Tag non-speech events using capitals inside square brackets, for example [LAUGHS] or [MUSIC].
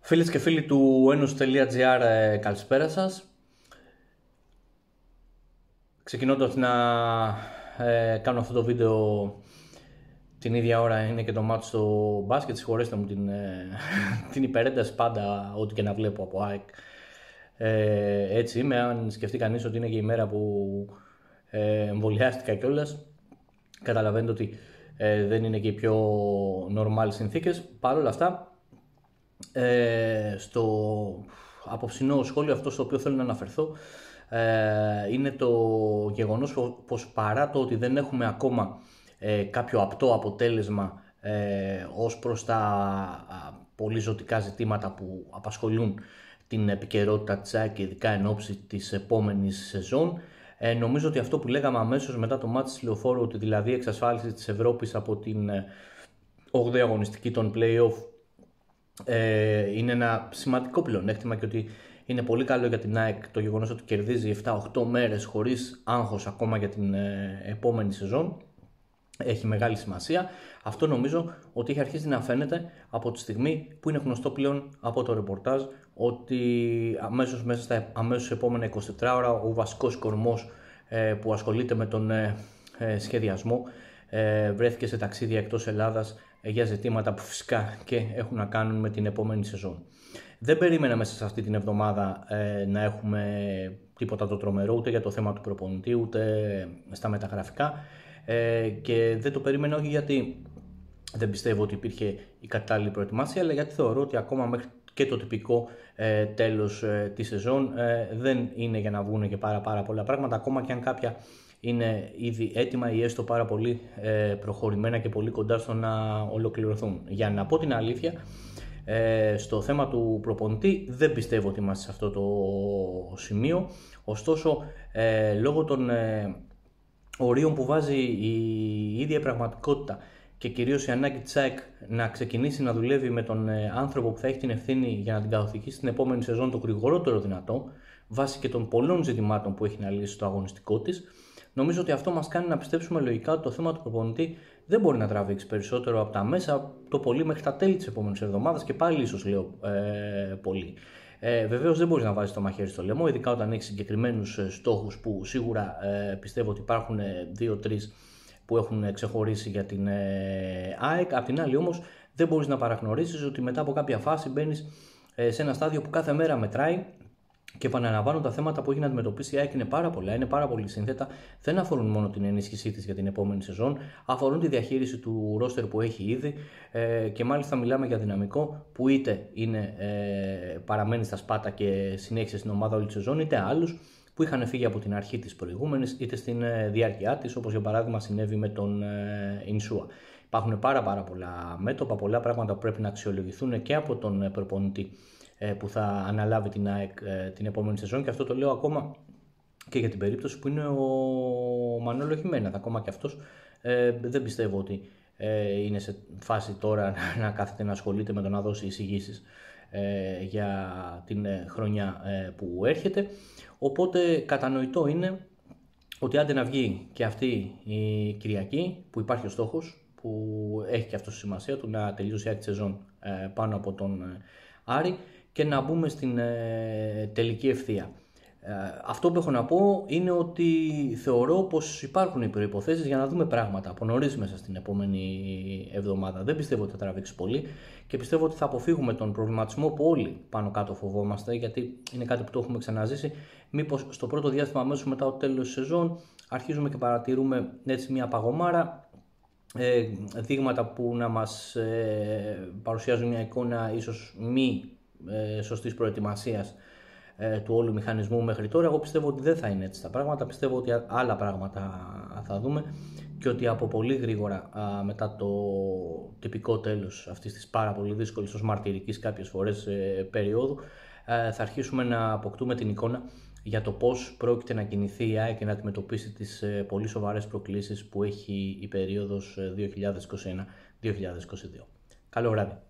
Φίλες και φίλοι του ένωση.gr ε, καλησπέρα σας. Ξεκινώντας να ε, κάνω αυτό το βίντεο την ίδια ώρα είναι και το μάτι στο μπάσκετ. Συγχωρέστε μου την, ε, [LAUGHS] την υπερένταση πάντα ό,τι και να βλέπω από ΑΕΚ. Ε, έτσι είμαι, αν σκεφτεί κανείς ότι είναι και η μέρα που ε, εμβολιάστηκα κιόλας. Καταλαβαίνετε ότι δεν είναι και οι πιο normal συνθήκες Παρ' αυτά ε, στο απόψινό σχόλιο αυτό στο οποίο θέλω να αναφερθώ ε, είναι το γεγονός πως παρά το ότι δεν έχουμε ακόμα ε, κάποιο απτό αποτέλεσμα ε, ως προς τα πολύ ζωτικά ζητήματα που απασχολούν την επικαιρότητα της ΑΕΚ ειδικά εν ώψη της επόμενης σεζόν ε, νομίζω ότι αυτό που λέγαμε αμέσως μετά το μάτι της Λεωφόρου ότι δηλαδή η εξασφάλιση της Ευρώπης από την 8η ε, αγωνιστική των play ε, είναι ένα σημαντικό πλεονέκτημα και ότι είναι πολύ καλό για την ΑΕΚ το γεγονο οτι ότι κερδίζει 7-8 μέρες χωρίς άγχος ακόμα για την ε, επόμενη σεζόν. Έχει μεγάλη σημασία. Αυτό νομίζω ότι έχει αρχίσει να φαίνεται από τη στιγμή που είναι γνωστό πλέον από το ρεπορτάζ ότι αμέσως, μέσα στα αμέσως επόμενα 24 ώρα ο βασικός κορμός ε, που ασχολείται με τον ε, σχεδιασμό βρέθηκε σε ταξίδια εκτός Ελλάδας ε, για ζητήματα που φυσικά και έχουν να κάνουν με την επόμενη σεζόν. Δεν περίμενα μέσα σε αυτή την εβδομάδα ε, να έχουμε τίποτα το τρομερό ούτε για το θέμα του προπονητή ούτε ε, στα μεταγραφικά ε, και δεν το περίμενα όχι γιατί δεν πιστεύω ότι υπήρχε η κατάλληλη προετοιμασία αλλά γιατί θεωρώ ότι ακόμα μέχρι και το τυπικό ε, τέλος της σεζόν δεν είναι για να βγουν και πάρα πάρα πολλά πράγματα ακόμα και αν κάποια είναι ήδη έτοιμα ή έστω πάρα πολύ ε, προχωρημένα και πολύ κοντά στο να ολοκληρωθούν. Για να πω την αλήθεια, ε, στο θέμα του προπονητή δεν πιστεύω ότι είμαστε σε αυτό το σημείο. Ωστόσο, ε, λόγω των ορίων που βάζει η ίδια πραγματικότητα και κυρίως η ανάγκη της να ξεκινήσει να δουλεύει με τον άνθρωπο που θα έχει την ευθύνη για να την καθοδηγήσει στην επόμενη σεζόν το γρηγορότερο δυνατό, βάσει και των πολλών ζητημάτων που έχει να λύσει στο αγωνιστικό της, Νομίζω ότι αυτό μας κάνει να πιστέψουμε λογικά ότι το θέμα του προπονητή δεν μπορεί να τραβήξει περισσότερο από τα μέσα, το πολύ μέχρι τα τέλη της επόμενης εβδομάδας και πάλι ίσως λέω ε, πολύ. Ε, Βεβαίως δεν μπορείς να βάζεις το μαχαίρι στο λαιμό, ειδικά όταν έχεις συγκεκριμένους ε, στόχους που σίγουρα ε, πιστεύω ότι υπάρχουν 2-3 ε, που έχουν ξεχωρίσει για την ΑΕΚ. Απ' την άλλη όμως δεν μπορείς να παραγνωρίσεις ότι μετά από κάποια φάση μπαίνεις σε ένα στάδιο που κάθε μέρα μετράει και επαναλαμβάνω τα θέματα που έχει να αντιμετωπίσει η ΑΕΚ είναι πάρα πολλά, είναι πάρα πολύ σύνθετα. Δεν αφορούν μόνο την ενίσχυσή της για την επόμενη σεζόν, αφορούν τη διαχείριση του ρόστερ που έχει ήδη ε, και μάλιστα μιλάμε για δυναμικό που είτε είναι, ε, παραμένει στα σπάτα και συνέχισε στην ομάδα όλη τη σεζόν, είτε άλλους που είχαν φύγει από την αρχή της προηγούμενης, είτε στην ε, διάρκεια της, όπως για παράδειγμα συνέβη με τον ε, Ινσούα. Υπάρχουν πάρα, πάρα πολλά μέτωπα, πολλά πράγματα που πρέπει να αξιολογηθούν και από τον ε, προπονητή ε, που θα αναλάβει την ΑΕΚ ε, την επόμενη σεζόν και αυτό το λέω ακόμα και για την περίπτωση που είναι ο Μανώλο Χιμένα. Ακόμα και αυτός δεν πιστεύω ότι είναι σε φάση τώρα να, να κάθεται να ασχολείται με το να δώσει εισηγήσεις για την χρονιά που έρχεται. Οπότε κατανοητό είναι ότι άντε να βγει και αυτή η Κυριακή που υπάρχει ο στόχος που έχει και αυτό σημασία του να τελειώσει η σεζόν πάνω από τον ε, Άρη και να μπούμε στην ε, τελική ευθεία. Ε, αυτό που έχω να πω είναι ότι θεωρώ πως υπάρχουν οι προϋποθέσεις για να δούμε πράγματα από νωρίς μέσα στην επόμενη εβδομάδα. Δεν πιστεύω ότι θα τραβήξεις πολύ και πιστεύω ότι θα αποφύγουμε τον προβληματισμό που όλοι πάνω κάτω φοβόμαστε γιατί είναι κάτι που το έχουμε ξαναζήσει. Μήπως στο πρώτο διάστημα αμέσως μετά το τέλος της σεζόν αρχίζουμε και παρατηρούμε έτσι μια παγωμάρα ε, δείγματα που να μας ε, παρουσιάζουν μια εικόνα ίσως μη ε, σωστής προετοιμασίας ε, του όλου μηχανισμού μέχρι τώρα. Εγώ πιστεύω ότι δεν θα είναι έτσι τα πράγματα, πιστεύω ότι άλλα πράγματα θα δούμε και ότι από πολύ γρήγορα μετά το τυπικό τέλος αυτής της πάρα πολύ δύσκολης ως μαρτυρικής κάποιες φορές ε, περίοδου θα αρχίσουμε να αποκτούμε την εικόνα για το πώς πρόκειται να κινηθεί η ΑΕΚ και να αντιμετωπίσει τις ε, πολύ σοβαρές προκλήσεις που έχει η περίοδος 2021-2022. Ε, Καλό βράδυ.